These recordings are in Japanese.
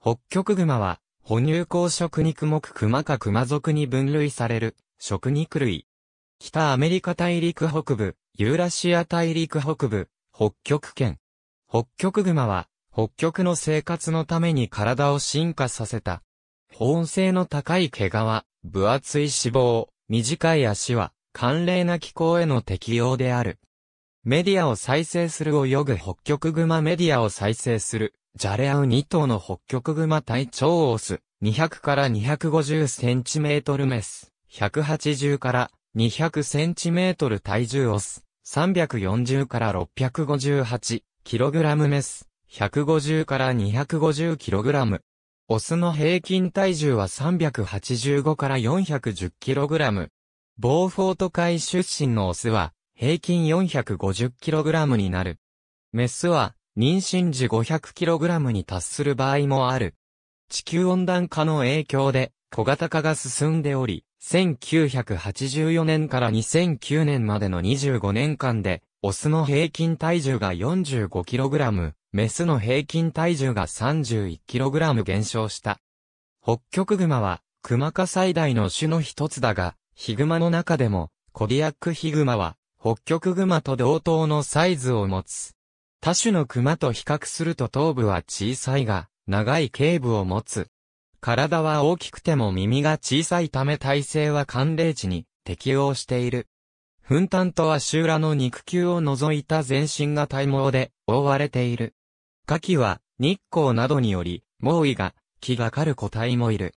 北極熊は、哺乳綱食肉目熊か熊属に分類される、食肉類。北アメリカ大陸北部、ユーラシア大陸北部、北極圏。北極熊は、北極の生活のために体を進化させた。保温性の高い毛皮、分厚い脂肪、短い足は、寒冷な気候への適応である。メディアを再生する泳ぐ北極熊メディアを再生する。じゃれ合う2頭の北極熊体長オス、200から250センチメートルメス、180から200センチメートル体重オス、340から658キログラムメス、150から250キログラム。オスの平均体重は385から410キログラム。ボーフォート会出身のオスは平均450キログラムになる。メスは妊娠時 500kg に達する場合もある。地球温暖化の影響で小型化が進んでおり、1984年から2009年までの25年間で、オスの平均体重が 45kg、メスの平均体重が 31kg 減少した。北極マは、クマ科最大の種の一つだが、ヒグマの中でも、コディアックヒグマは、北極マと同等のサイズを持つ。他種の熊と比較すると頭部は小さいが、長い頸部を持つ。体は大きくても耳が小さいため体勢は寒冷地に適応している。粉炭とは裏羅の肉球を除いた全身が体毛で覆われている。夏キは日光などにより猛威が気がかる個体もいる。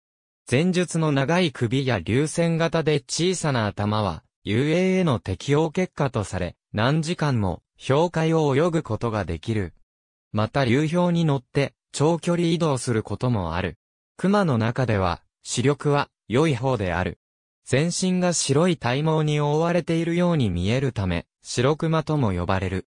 前述の長い首や流線型で小さな頭は、遊泳への適応結果とされ、何時間も氷海を泳ぐことができる。また流氷に乗って長距離移動することもある。熊の中では視力は良い方である。全身が白い体毛に覆われているように見えるため、白熊とも呼ばれる。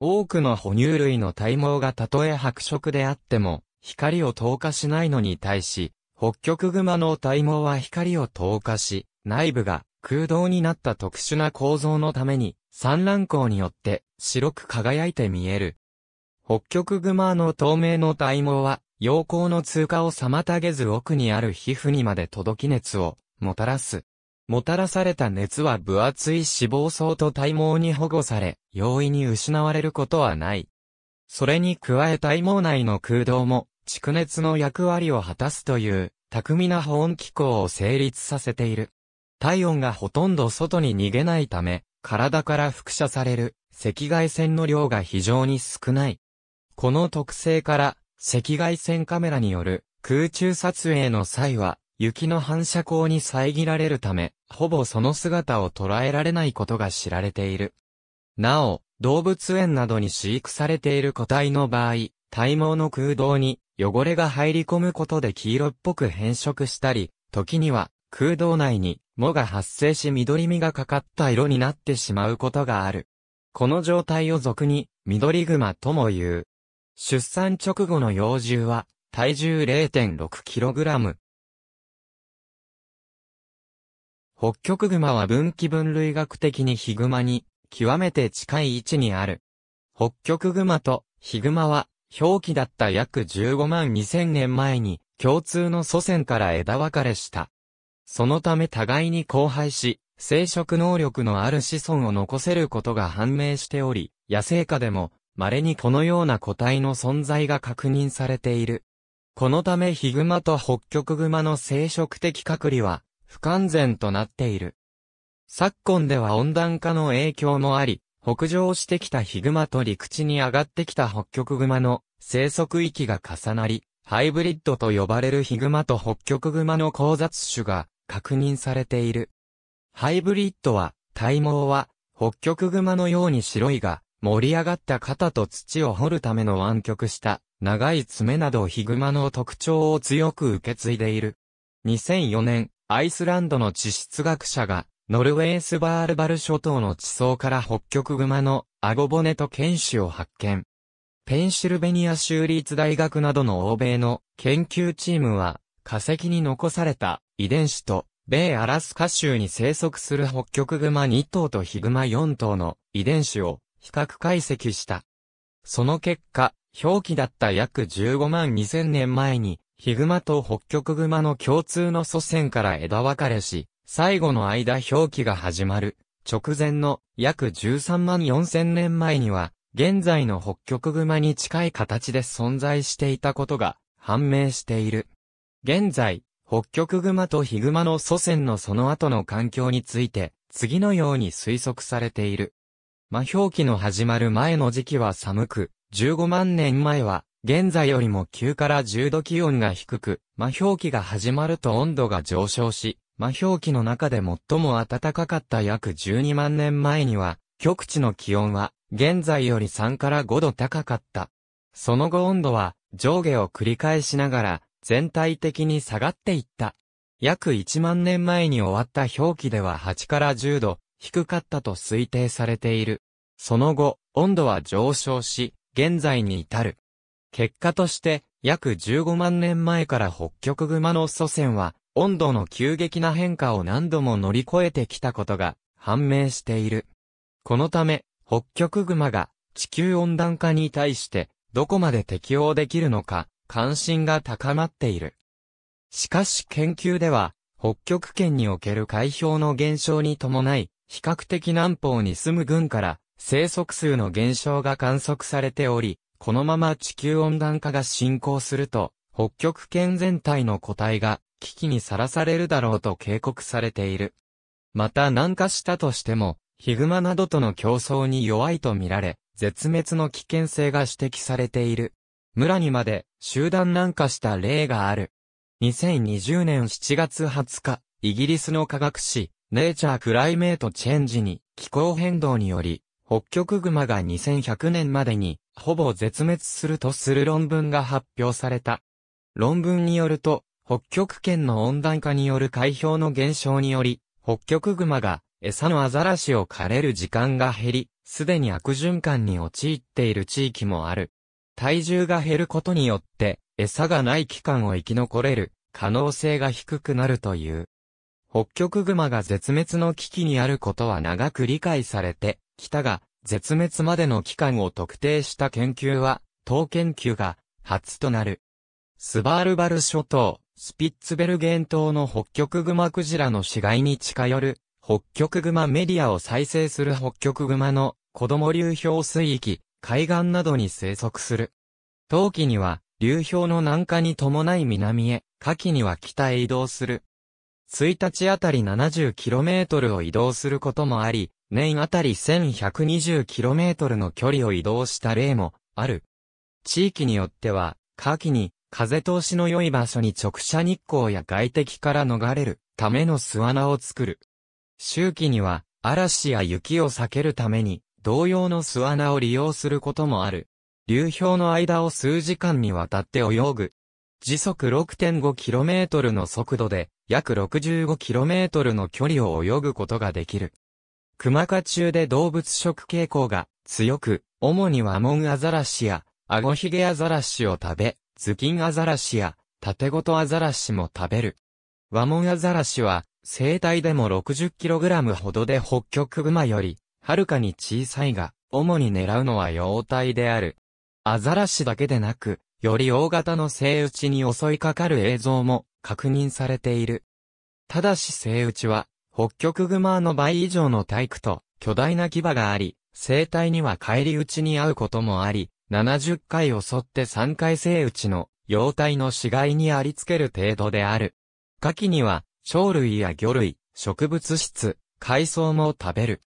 多くの哺乳類の体毛がたとえ白色であっても、光を透過しないのに対し、北極熊の体毛は光を透過し、内部が空洞になった特殊な構造のために、産卵光によって白く輝いて見える。北極熊の透明の体毛は、陽光の通過を妨げず奥にある皮膚にまで届き熱をもたらす。もたらされた熱は分厚い脂肪層と体毛に保護され、容易に失われることはない。それに加え体毛内の空洞も、蓄熱の役割を果たすという、巧みな保温機構を成立させている。体温がほとんど外に逃げないため、体から輻射される赤外線の量が非常に少ない。この特性から赤外線カメラによる空中撮影の際は雪の反射光に遮られるため、ほぼその姿を捉えられないことが知られている。なお、動物園などに飼育されている個体の場合、体毛の空洞に汚れが入り込むことで黄色っぽく変色したり、時には空洞内に藻が発生し緑みがかかった色になってしまうことがある。この状態を俗に、緑熊とも言う。出産直後の幼獣は、体重 0.6kg。北極熊は分岐分類学的にヒグマに極めて近い位置にある。北極熊とヒグマは表記だった約15万2000年前に共通の祖先から枝分かれした。そのため互いに交配し、生殖能力のある子孫を残せることが判明しており、野生下でも、稀にこのような個体の存在が確認されている。このためヒグマとホッキョクグマの生殖的隔離は、不完全となっている。昨今では温暖化の影響もあり、北上してきたヒグマと陸地に上がってきたホッキョクグマの生息域が重なり、ハイブリッドと呼ばれるヒグマとホッキョクグマの交雑種が確認されている。ハイブリッドは、体毛は、北極熊のように白いが、盛り上がった肩と土を掘るための湾曲した長い爪などヒグマの特徴を強く受け継いでいる。2004年、アイスランドの地質学者が、ノルウェースバールバル諸島の地層から北極熊の顎骨と犬種を発見。ペンシルベニア州立大学などの欧米の研究チームは、化石に残された遺伝子と、米アラスカ州に生息する北極熊2頭とヒグマ4頭の遺伝子を比較解析した。その結果、表記だった約15万2000年前に、ヒグマと北極熊の共通の祖先から枝分かれし、最後の間表記が始まる。直前の約13万4000年前には、現在の北極熊に近い形で存在していたことが判明している。現在、北極熊とヒグマの祖先のその後の環境について、次のように推測されている。魔氷期の始まる前の時期は寒く、15万年前は、現在よりも9から10度気温が低く、魔氷期が始まると温度が上昇し、魔氷期の中で最も暖かかった約12万年前には、極地の気温は、現在より3から5度高かった。その後温度は、上下を繰り返しながら、全体的に下がっていった。約1万年前に終わった表記では8から10度低かったと推定されている。その後、温度は上昇し、現在に至る。結果として、約15万年前から北極熊の祖先は、温度の急激な変化を何度も乗り越えてきたことが判明している。このため、北極熊が地球温暖化に対してどこまで適応できるのか関心が高まっている。しかし研究では、北極圏における海氷の減少に伴い、比較的南方に住む軍から生息数の減少が観測されており、このまま地球温暖化が進行すると、北極圏全体の個体が危機にさらされるだろうと警告されている。また南下したとしても、ヒグマなどとの競争に弱いとみられ、絶滅の危険性が指摘されている。村にまで集団南下した例がある。2020年7月20日、イギリスの科学誌、ネイチャークライメートチェンジに気候変動により、北極熊が2100年までにほぼ絶滅するとする論文が発表された。論文によると、北極圏の温暖化による海氷の減少により、北極熊が餌のアザラシを狩れる時間が減り、すでに悪循環に陥っている地域もある。体重が減ることによって、餌がない期間を生き残れる可能性が低くなるという。北極熊が絶滅の危機にあることは長く理解されてきたが、絶滅までの期間を特定した研究は、当研究が初となる。スバールバル諸島、スピッツベルゲン島の北極熊クジラの死骸に近寄る、北極熊メディアを再生する北極熊の子供流氷水域、海岸などに生息する。冬季には、流氷の南下に伴い南へ、夏季には北へ移動する。1日あたり 70km を移動することもあり、年あたり 1120km の距離を移動した例もある。地域によっては、夏季に風通しの良い場所に直射日光や外敵から逃れるための巣穴を作る。周期には嵐や雪を避けるために同様の巣穴を利用することもある。流氷の間を数時間にわたって泳ぐ。時速 6.5km の速度で約 65km の距離を泳ぐことができる。クマ中で動物食傾向が強く、主にワモンアザラシやアゴヒゲアザラシを食べ、ズキンアザラシやタテゴトアザラシも食べる。ワモンアザラシは生体でも 60kg ほどで北極熊よりはるかに小さいが、主に狙うのは幼体である。アザラシだけでなく、より大型の生打ちに襲いかかる映像も確認されている。ただし生打ちは、北極熊の倍以上の体育と巨大な牙があり、生体には返り討ちに遭うこともあり、70回襲って3回生打ちの、幼体の死骸にありつける程度である。下記には、鳥類や魚類、植物質、海藻も食べる。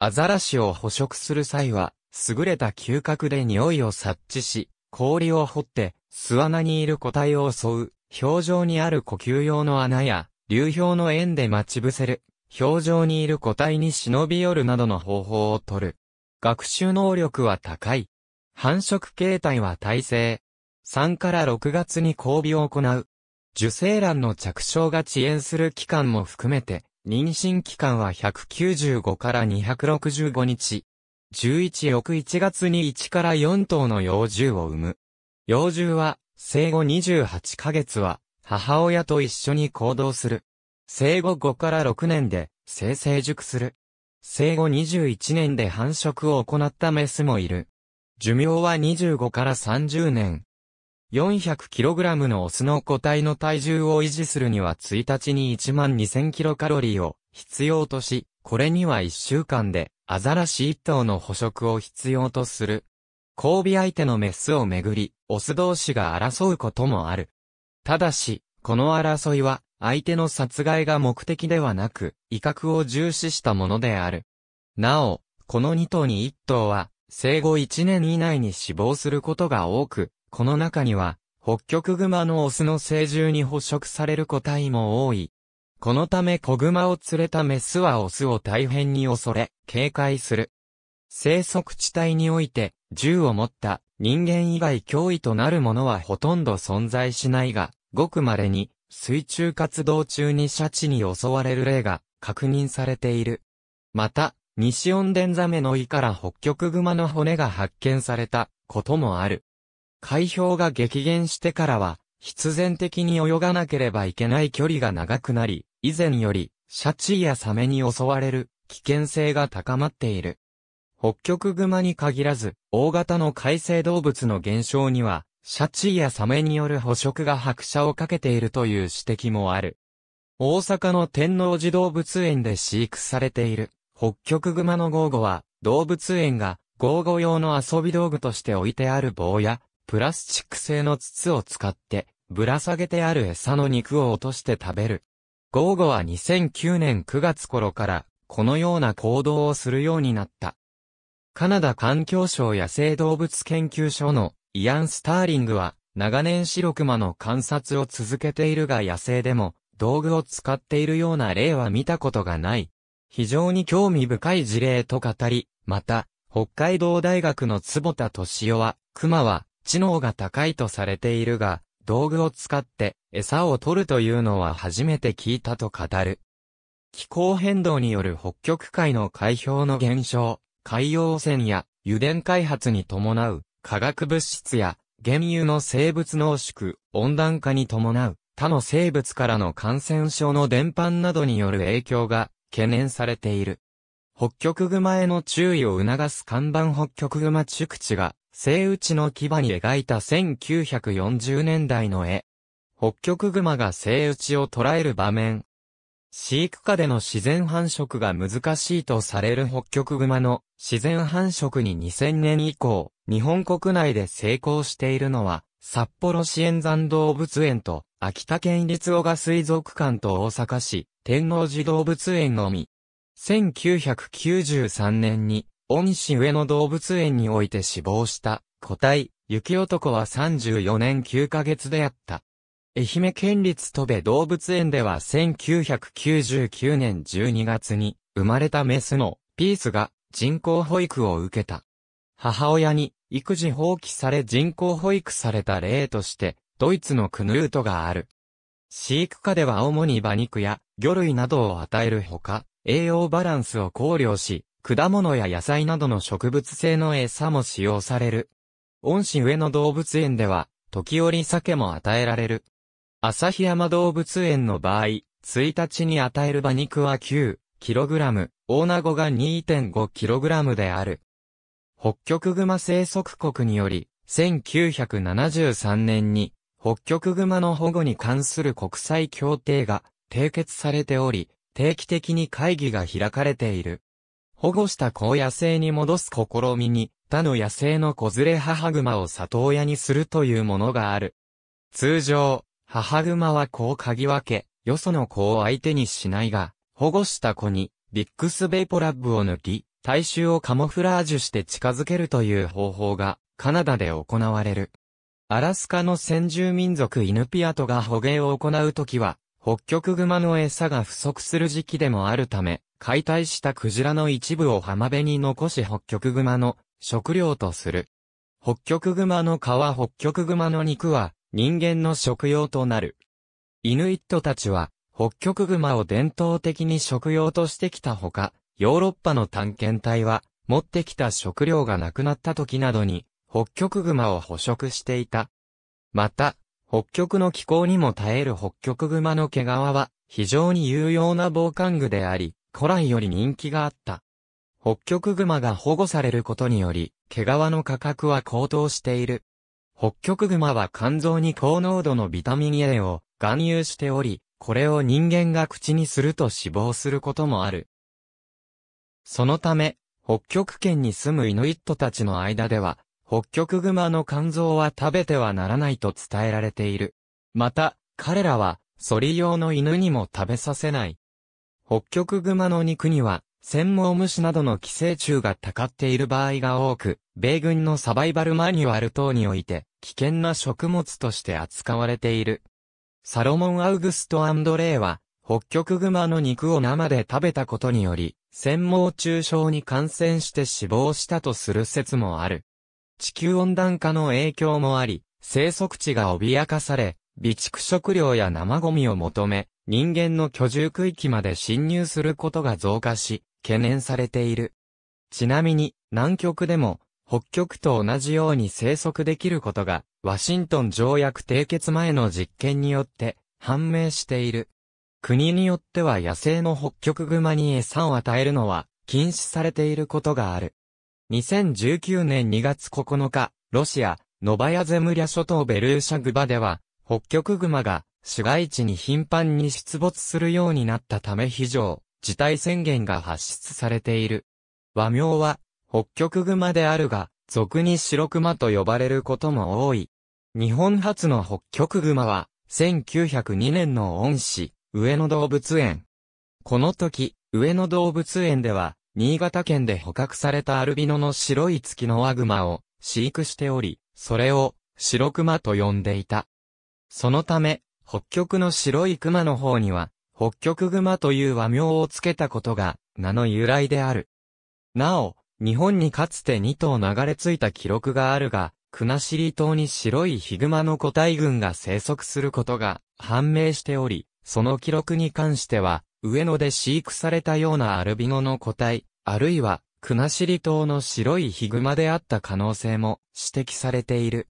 アザラシを捕食する際は、優れた嗅覚で匂いを察知し、氷を掘って、巣穴にいる個体を襲う、表情にある呼吸用の穴や、流氷の縁で待ち伏せる、表情にいる個体に忍び寄るなどの方法を取る。学習能力は高い。繁殖形態は耐性。3から6月に交尾を行う。受精卵の着床が遅延する期間も含めて、妊娠期間は195から265日。11翌1月に1から4頭の幼獣を産む。幼獣は、生後28ヶ月は、母親と一緒に行動する。生後5から6年で、生成熟する。生後21年で繁殖を行ったメスもいる。寿命は25から30年。400kg のオスの個体の体重を維持するには1日に 12000kcal を必要とし、これには1週間でアザラシ1頭の捕食を必要とする。交尾相手のメスをめぐり、オス同士が争うこともある。ただし、この争いは、相手の殺害が目的ではなく、威嚇を重視したものである。なお、この2頭に1頭は、生後1年以内に死亡することが多く、この中には、北極熊のオスの成獣に捕食される個体も多い。このため子熊を連れたメスはオスを大変に恐れ、警戒する。生息地帯において、銃を持った人間以外脅威となるものはほとんど存在しないが、ごく稀に、水中活動中にシャチに襲われる例が確認されている。また、西オンデンザメの胃から北極熊の骨が発見されたこともある。海氷が激減してからは、必然的に泳がなければいけない距離が長くなり、以前より、シャチやサメに襲われる危険性が高まっている。北極熊に限らず、大型の海生動物の減少には、シャチやサメによる捕食が拍車をかけているという指摘もある。大阪の天王寺動物園で飼育されている北極熊のゴーゴは動物園がゴーゴ用の遊び道具として置いてある棒やプラスチック製の筒を使って、ぶら下げてある餌の肉を落として食べる。ゴーゴは2009年9月頃から、このような行動をするようになった。カナダ環境省野生動物研究所のイアン・スターリングは、長年シロクマの観察を続けているが野生でも、道具を使っているような例は見たことがない。非常に興味深い事例と語り、また、北海道大学の坪田敏夫は、熊は、知能が高いとされているが、道具を使って餌を取るというのは初めて聞いたと語る。気候変動による北極海の海氷の減少、海洋汚染や油田開発に伴う化学物質や原油の生物濃縮、温暖化に伴う他の生物からの感染症の伝播などによる影響が懸念されている。北極熊への注意を促す看板北極熊畜地が生打ちの牙に描いた1940年代の絵。北極熊が生打ちを捉える場面。飼育下での自然繁殖が難しいとされる北極熊の自然繁殖に2000年以降、日本国内で成功しているのは、札幌市援山動物園と、秋田県立小賀水族館と大阪市、天王寺動物園のみ。1993年に、恩師上野動物園において死亡した、個体、雪男は34年9ヶ月であった。愛媛県立戸部動物園では1999年12月に生まれたメスのピースが人工保育を受けた。母親に育児放棄され人工保育された例としてドイツのクヌートがある。飼育下では主に馬肉や魚類などを与えるほか、栄養バランスを考慮し、果物や野菜などの植物性の餌も使用される。恩師上野動物園では、時折鮭も与えられる。旭山動物園の場合、1日に与える馬肉は 9kg、大名子が 2.5kg である。北極熊生息国により、1973年に、北極熊の保護に関する国際協定が締結されており、定期的に会議が開かれている。保護した子を野生に戻す試みに、他の野生の子連れ母熊を里親にするというものがある。通常、母熊は子を嗅ぎ分け、よその子を相手にしないが、保護した子に、ビックスベイポラッブを抜き、体臭をカモフラージュして近づけるという方法が、カナダで行われる。アラスカの先住民族イヌピアトが捕鯨を行うときは、北極熊の餌が不足する時期でもあるため、解体したクジラの一部を浜辺に残し北極熊の食料とする。北極熊の皮北極熊の肉は人間の食用となる。イヌイットたちは北極熊を伝統的に食用としてきたほか、ヨーロッパの探検隊は持ってきた食料がなくなった時などに北極熊を捕食していた。また、北極の気候にも耐える北極熊の毛皮は非常に有用な防寒具であり、古来より人気があった。北極熊が保護されることにより、毛皮の価格は高騰している。北極熊は肝臓に高濃度のビタミン A を含有しており、これを人間が口にすると死亡することもある。そのため、北極圏に住むイヌイットたちの間では、ホッキョクグマの肝臓は食べてはならないと伝えられている。また、彼らは、ソリ用の犬にも食べさせない。ホッキョクグマの肉には、専門虫などの寄生虫がたかっている場合が多く、米軍のサバイバルマニュアル等において、危険な食物として扱われている。サロモン・アウグスト・アンドレイは、北極熊の肉を生で食べたことにより、繊毛中症に感染して死亡したとする説もある。地球温暖化の影響もあり、生息地が脅かされ、備蓄食料や生ゴミを求め、人間の居住区域まで侵入することが増加し、懸念されている。ちなみに、南極でも、北極と同じように生息できることが、ワシントン条約締結前の実験によって判明している。国によっては野生の北極熊に餌を与えるのは禁止されていることがある。2019年2月9日、ロシア、ノバヤゼムリャ諸島ベルーシャグバでは、北極熊が市街地に頻繁に出没するようになったため非常、事態宣言が発出されている。和名は、北極熊であるが、俗に白熊と呼ばれることも多い。日本初の北極熊は、1902年の恩師、上野動物園。この時、上野動物園では、新潟県で捕獲されたアルビノの白い月のワグマを飼育しており、それを白熊と呼んでいた。そのため、北極の白い熊の方には、北極熊という和名をつけたことが、名の由来である。なお、日本にかつて2頭流れ着いた記録があるが、国後島に白いヒグマの個体群が生息することが判明しており、その記録に関しては、上野で飼育されたようなアルビノの個体あるいは、国後島の白いヒグマであった可能性も指摘されている。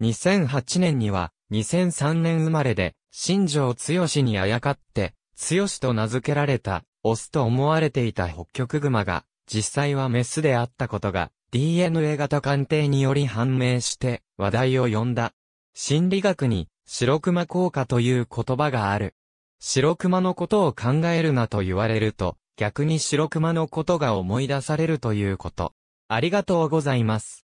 2008年には、2003年生まれで、新庄剛にあやかって、剛と名付けられた、オスと思われていた北極熊が、実際はメスであったことが、DNA 型鑑定により判明して、話題を呼んだ。心理学に、白熊効果という言葉がある。白熊のことを考えるなと言われると、逆に白熊のことが思い出されるということ。ありがとうございます。